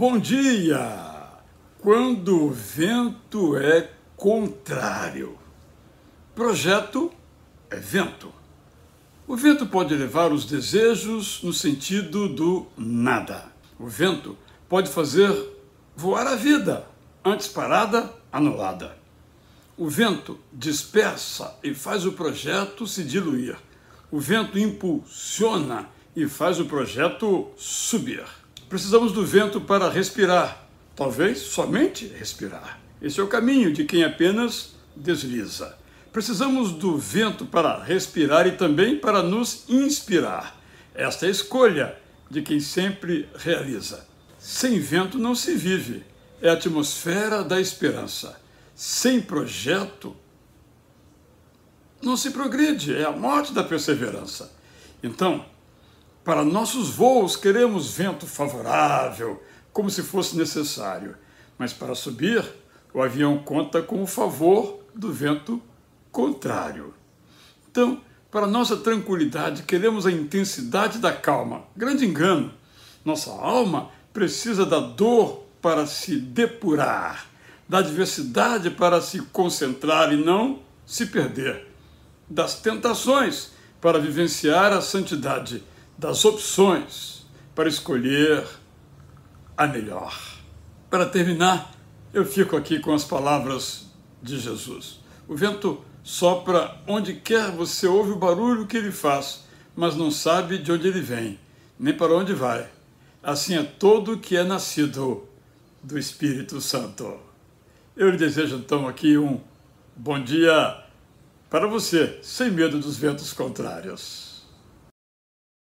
Bom dia! Quando o vento é contrário. Projeto é vento. O vento pode levar os desejos no sentido do nada. O vento pode fazer voar a vida, antes parada, anulada. O vento dispersa e faz o projeto se diluir. O vento impulsiona e faz o projeto subir. Precisamos do vento para respirar, talvez somente respirar. Esse é o caminho de quem apenas desliza. Precisamos do vento para respirar e também para nos inspirar. Esta é a escolha de quem sempre realiza. Sem vento não se vive, é a atmosfera da esperança. Sem projeto não se progride, é a morte da perseverança. Então, para nossos voos, queremos vento favorável, como se fosse necessário. Mas para subir, o avião conta com o favor do vento contrário. Então, para nossa tranquilidade, queremos a intensidade da calma. Grande engano. Nossa alma precisa da dor para se depurar, da adversidade para se concentrar e não se perder, das tentações para vivenciar a santidade das opções para escolher a melhor. Para terminar, eu fico aqui com as palavras de Jesus. O vento sopra onde quer, você ouve o barulho que ele faz, mas não sabe de onde ele vem, nem para onde vai. Assim é todo que é nascido do Espírito Santo. Eu lhe desejo então aqui um bom dia para você, sem medo dos ventos contrários.